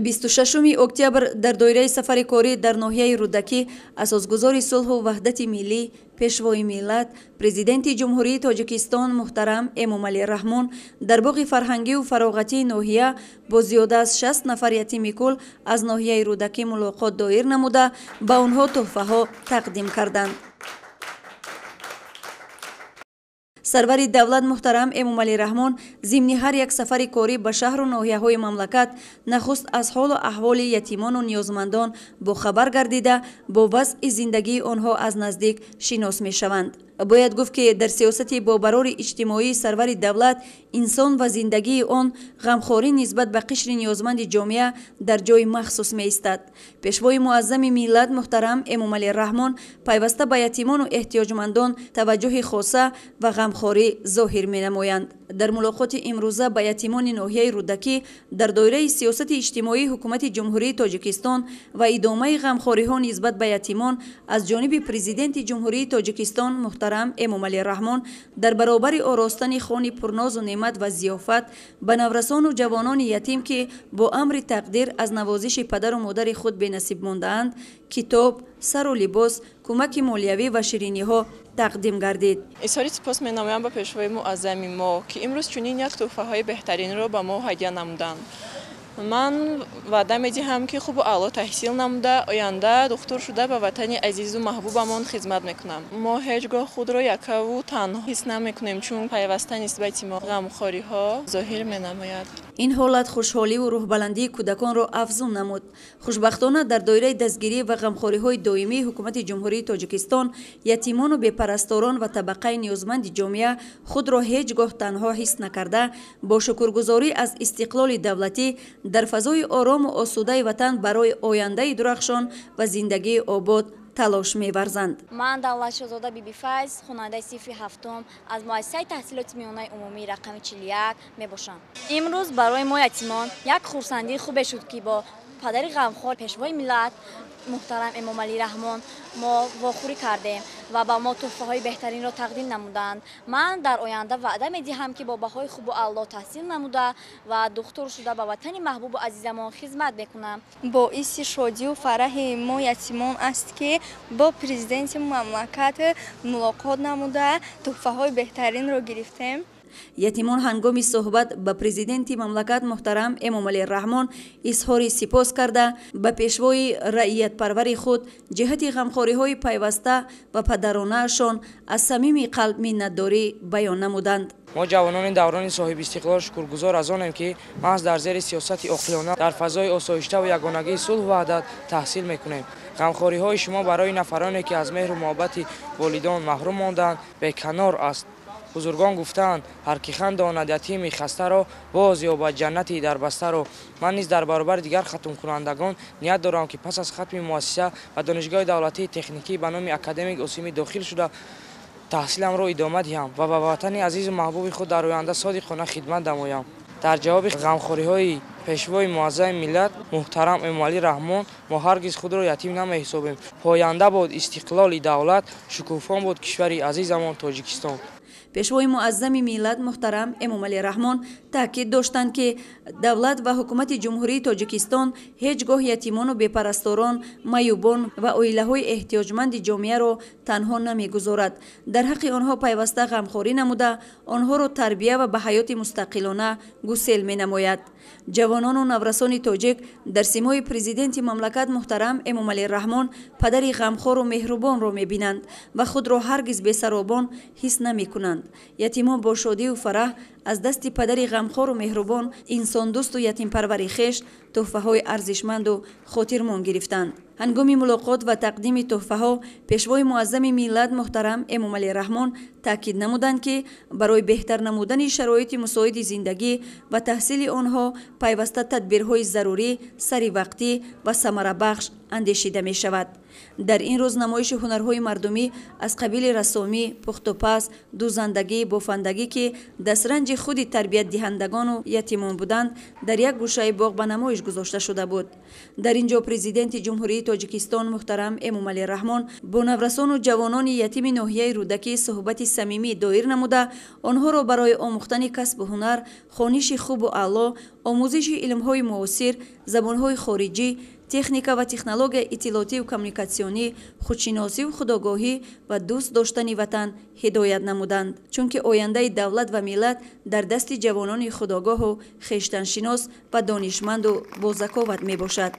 26 октябр дар доираи сафари корӣ дар ноҳияи рудакӣ асосгузори сулҳу ваҳдати миллӣ пешвои миллат президенти ҷумҳурии тоҷикистон муҳтарам эмомалӣ раҳмон дар боғи фарҳангиву фароғатии ноҳия бо зиёда аз 6 нафар ятими кӯл аз ноҳияи рудакӣ мулоқот доир намуда ба онҳо тӯҳфаҳо тақдим карданд сарвари давлат муҳтарам эмомалӣ раҳмон зимни ҳар як сафари корӣ ба шаҳру ноҳияҳои мамлакат нахуст аз ҳолу аҳволи ятимону ниёзмандон бохабар гардида бо вазъи зиндагии онҳо аз наздик шинос мешаванд бояд гуфт ки дар сиёсати бобарори иҷтимоии сарвари давлат инсон ва зиндагии он ғамхорӣ нисбат ба қишри ниёзманди ҷомеа дар ҷои махсус меистад пешвои муаззами миллат муҳтарам эмомалӣ раҳмон пайваста ба ятимону эҳтиёҷмандон таваҷҷӯҳи хоса ва ғамхорӣ зоҳир менамоянд дар мулоқоти имрӯза ба ятимони ноҳияи рудакӣ дар доираи сиёсати иҷтимоии ҳукумати ҷумҳурии тоҷикистон ва идомаи ғамхориҳо нисбат ба ятимон аз ҷониби президенти ҷумҳурии тоҷикистон муҳтарам Эмомалӣ Раҳмон дар баробари оростани хони пурнозу неъмат ва зиёфат ба наврасону ҷавонони ятим ки бо амри тақдир аз навозиши падару модари худ бенасиб мондаанд китоб сару либос кӯмаки молиявӣ ва шириниҳо тақдим гардид изҳори сипос менамоям ба пешвои муаззами мо ки имрӯз чунин як туҳфаҳои беҳтаринро ба мо ҳадя намуданд ман ваъда медиҳам ки хубу аъло таҳсил намуда оянда духтур шуда ба ватани азизу маҳбубамон хизмат мекунам мо ҳеҷ гоҳ худро якаву танҳо ҳис намекунем чун пайваста нисбати мо ғамхориҳо зоҳир менамояд ин ҳолат хушҳоливу рӯҳбаландии кӯдаконро афзун намуд хушбахтона дар доираи дастгирӣ ва ғамхориҳои доимии ҳукумати ҷумҳурии тоҷикистон ятимону бепарасторон ва табақаи ниёзманди ҷомеа худро ҳеҷ гоҳ танҳо ҳис накарда бо шукргузорӣ аз истиқлоли давлатӣ дар фазои орому осудаи ватан барои ояндаи дурахшон ва зиндагии обод талош меварзанд ман давлатшоҳзода бибифайз хонандаи синфи ҳафтум аз муассисаи таҳсилоти миёнаи умумии рақами чилияк мебошам имрӯз барои мо ятимон як хурсандии хубе шуд ки бо падари ғамхор пешвои миллат муҳтарам эмомалӣ раҳмон мо вохӯрӣ кардем ва ба мо туҳфаҳои беҳтаринро тақдим намуданд ман дар оянда ваъда медиҳам ки бобаҳои хубу алло таҳсил намуда ва духтур шуда ба ватани маҳбубу азизамон хизмат мекунам боиси шодию фараҳи мо ятимон аст ки бо президенти мамлакат мулоқот намуда туҳфаҳои беҳтаринро гирифтем یتیمان هنگامی صحبت به پریزیدنت مملکت محترم امام علی رحمان اظهار سپاس کرده به پیشوای رعیت پروری خود جهت غمخوری های پیوسته و پدرانه از صمیم قلب مینداری بیان نمودند мо ҷавонони даврони соҳибистиқлол шукргузор аз онем ки маҳз дар зери сиёсати оқилона дар фазои осоиштаву ягонагии сулҳу ваҳдат таҳсил мекунем ғамхориҳои шумо барои нафароне ки аз меҳру муҳаббати волидон маҳрум мондаанд беканор аст بزرگان گفتند هر کی خنداند یتیم خسته را باز به جنتی در بسته را من نیز در برابر دیگر ختم کنندگان نیت دارم که پس از ختم مؤسسه و دانشگاه دولتی تکنیکی به نام اکادمیک اسیمی داخل شده تحصیلم را ادامه دهم و به وطن عزیز و محبوب خود در آینده صادقانه خدمت نمایم در جواب غمخوری های پیشوای معظم ملت محترم امالی رحمان ما هرگز خود را یتیم حسابیم پاینده بود استقلال دولت شکوفان بود کشوری عزیزمان تاجیکستان пешвои муаззами миллат муҳтарам эмомалӣ раҳмон таъкид доштанд ки давлат ва ҳукумати ҷумҳурии тоҷикистон ҳеҷ гоҳ ятимону бепарасторон маъюбон ва оилаҳои эҳтиёҷманди ҷомеаро танҳо намегузорад дар ҳаққи онҳо пайваста ғамхорӣ намуда онҳоро тарбия ва ба ҳаёти мустақилона гусел менамояд ҷавонону наврасони тоҷик дар симои президенти мамлакат муҳтарам эмомалӣ раҳмон падари ғамхору меҳрубонро мебинанд ва худро ҳаргиз бесаробон ҳис намекунанд ятимон бо шодию фараҳ аз дасти падари ғамхору меҳрубон инсондӯсту ятимпарвари хеш тӯҳфаҳои арзишманду хотирмон гирифтанд ҳангоми мулоқот ва тақдими тӯҳфаҳо пешвои муаззами миллат муҳтарам эмомалӣ раҳмон таъкид намуданд ки барои беҳтар намудани шароити мусоиди зиндагӣ ва таҳсили онҳо пайваста тадбирҳои зарурӣ саривақтӣ ва самарабахш андешида мешавад дар ин рӯз намоиши ҳунарҳои мардумӣ аз қабили расомӣ пухтупаз дузандагӣ бофандагӣ ки дастранҷи ки худи тарбиятдиҳандагону ятимон буданд дар як гӯшаи боғ ба намоиш гузошта шуда буд дар ин ҷо президенти ҷумҳурии тоҷикистон муҳтарам эмомалӣ раҳмон бо наврасону ҷавонони ятими ноҳияи рӯдакӣ суҳбати самимӣ доир намуда онҳоро барои омӯхтани касбу ҳунар хониши хубу аъло омӯзиши илмҳои муосир забонҳои хориҷӣ техника ва технологияи иттилоотиву коммуникатсионӣ худшиносиву худогоҳӣ ва дӯст доштани ватан ҳидоят намуданд чунки ояндаи давлат ва миллат дар дасти ҷавонони худогоҳу хештаншинос ва донишманду бозаковат мебошад